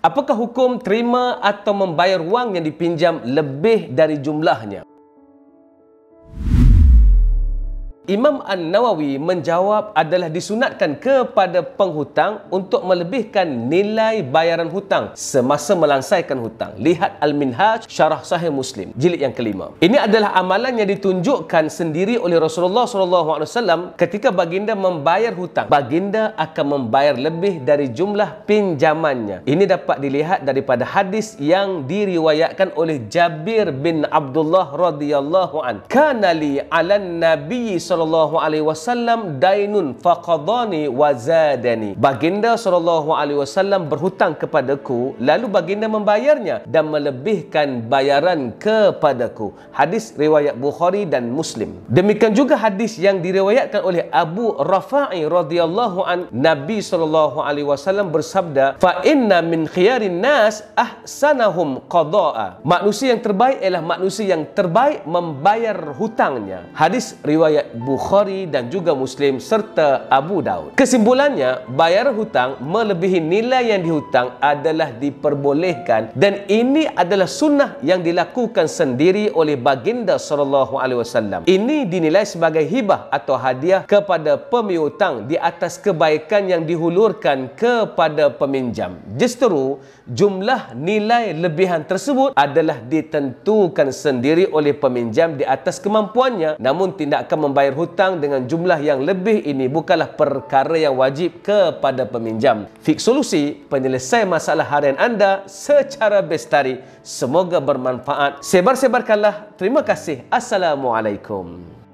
Apakah hukum terima atau membayar wang yang dipinjam lebih dari jumlahnya? Imam An-Nawawi menjawab adalah disunatkan kepada penghutang untuk melebihkan nilai bayaran hutang semasa melangsaikan hutang. Lihat Al-Minhaj Syarah Sahih Muslim jilid yang kelima. Ini adalah amalan yang ditunjukkan sendiri oleh Rasulullah SAW ketika baginda membayar hutang. Baginda akan membayar lebih dari jumlah pinjamannya. Ini dapat dilihat daripada hadis yang diriwayatkan oleh Jabir bin Abdullah radhiyallahu an. Kana li 'alan nabiy sallallahu alaihi wasallam dainun faqadani wa zadani. Baginda sallallahu alaihi wasallam berhutang kepadaku lalu baginda membayarnya dan melebihkan bayaran kepadaku. Hadis riwayat Bukhari dan Muslim. Demikian juga hadis yang diriwayatkan oleh Abu Rafa'i radhiyallahu an Nabi sallallahu alaihi wasallam bersabda, "Fa inna min khiyarin nas ahsanahum qada'a." Manusia yang terbaik ialah manusia yang terbaik membayar hutangnya. Hadis riwayat Bukhari dan juga Muslim serta Abu Daud. Kesimpulannya, bayar hutang melebihi nilai yang dihutang adalah diperbolehkan dan ini adalah sunnah yang dilakukan sendiri oleh baginda sallallahu alaihi wasallam. Ini dinilai sebagai hibah atau hadiah kepada pemiutang di atas kebaikan yang dihulurkan kepada peminjam. Justeru, jumlah nilai lebihan tersebut adalah ditentukan sendiri oleh peminjam di atas kemampuannya namun tindakan membayar membayar hutang dengan jumlah yang lebih ini bukanlah perkara yang wajib kepada peminjam. Fix solusi penyelesaian masalah harian anda secara bestari. Semoga bermanfaat. Sebar-sebarkanlah. Terima kasih. Assalamualaikum.